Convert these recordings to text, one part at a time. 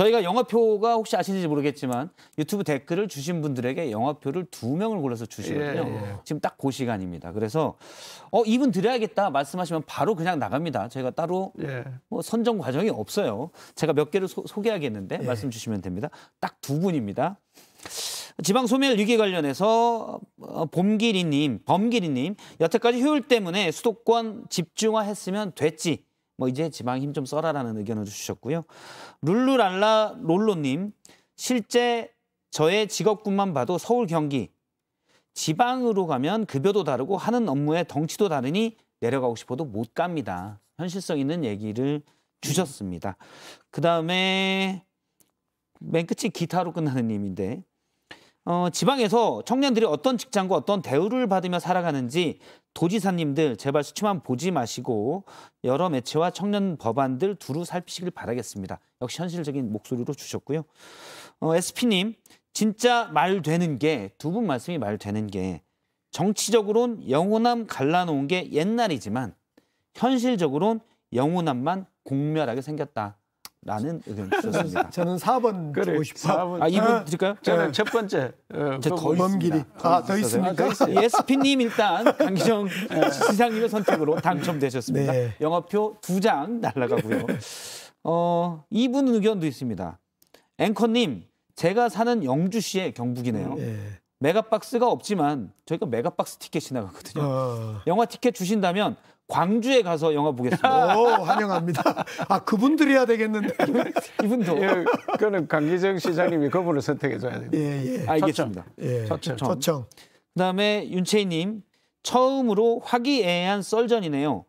저희가 영화표가 혹시 아시는지 모르겠지만 유튜브 댓글을 주신 분들에게 영화표를 두 명을 골라서 주시거든요. 예, 예. 지금 딱그 시간입니다. 그래서 어 이분 드려야겠다 말씀하시면 바로 그냥 나갑니다. 저희가 따로 예. 뭐 선정 과정이 없어요. 제가 몇 개를 소, 개하겠는데 예. 말씀 주시면 됩니다. 딱 두 분입니다. 지방 소멸 위기 관련해서 어, 봄기리님, 범기리님, 여태까지 효율 때문에 수도권 집중화했으면 됐지. 뭐 이제 지방 힘 좀 써라라는 의견을 주셨고요. 룰루랄라 롤로님 실제 저의 직업군만 봐도 서울 경기 지방으로 가면 급여도 다르고 하는 업무의 덩치도 다르니 내려가고 싶어도 못 갑니다. 현실성 있는 얘기를 주셨습니다. 그 다음에 맨 끝이 기타로 끝나는 님인데 어, 지방에서 청년들이 어떤 직장과 어떤 대우를 받으며 살아가는지 도지사님들 제발 수치만 보지 마시고 여러 매체와 청년 법안들 두루 살피시길 바라겠습니다. 역시 현실적인 목소리로 주셨고요. 어, SP님 진짜 말 되는 게 두 분 말씀이 말 되는 게 정치적으론 영호남 갈라놓은 게 옛날이지만 현실적으로는 영호남만 공멸하게 생겼다. 라는 의견 주셨습니다. 저는 4번 그래, 주고 싶어. 4번. 아, 이분 어, 드릴까요? 저는 네. 첫 번째. 어, 저더 길이. 아, 아, 더 있습니까? 아, 예스피님 일단 강기정 네. 시상님의 선택으로 당첨되셨습니다. 네. 영화표 두 장 날라가고요. 어, 이분 의견도 있습니다. 앵커님, 제가 사는 영주시의 경북이네요. 네. 메가박스가 없지만 저희가 메가박스 티켓이 나갔거든요 어... 영화 티켓 주신다면 광주에 가서 영화 보겠습니다. 오, 환영합니다. 아, 그분들이야 되겠는데. 이분도. 예, 그거는 강기정 시장님이 그분을 선택해줘야 됩니다. 예, 예. 아, 알겠습니다. 초청. 초청. 예, 그다음에 윤채희님 처음으로 화기애애한 썰전이네요.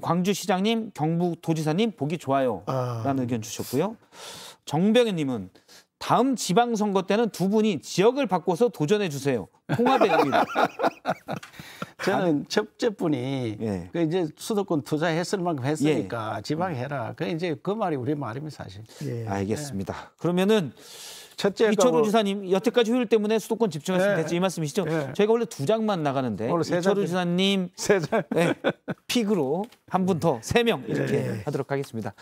광주 시장님, 경북 도지사님 보기 좋아요. 라는 아. 의견 주셨고요. 정병현님은 다음 지방선거 때는 두 분이 지역을 바꿔서 도전해 주세요. 통합입니다. 저는 첫째분이 예. 그 이제 수도권 투자했을 만큼 했으니까 예. 지방 해라. 그 이제 그 말이 우리 말입니다 사실. 예. 예. 알겠습니다. 예. 그러면은 첫째 이철우 뭐... 지사님 여태까지 효율 때문에 수도권 집중했으면 예. 됐지 이 말씀이시죠? 저희가 원래 두 장만 나가는데 이철우 지사님 세 장. 네, 픽으로 한 분 더 세 명 이렇게 하도록 하겠습니다.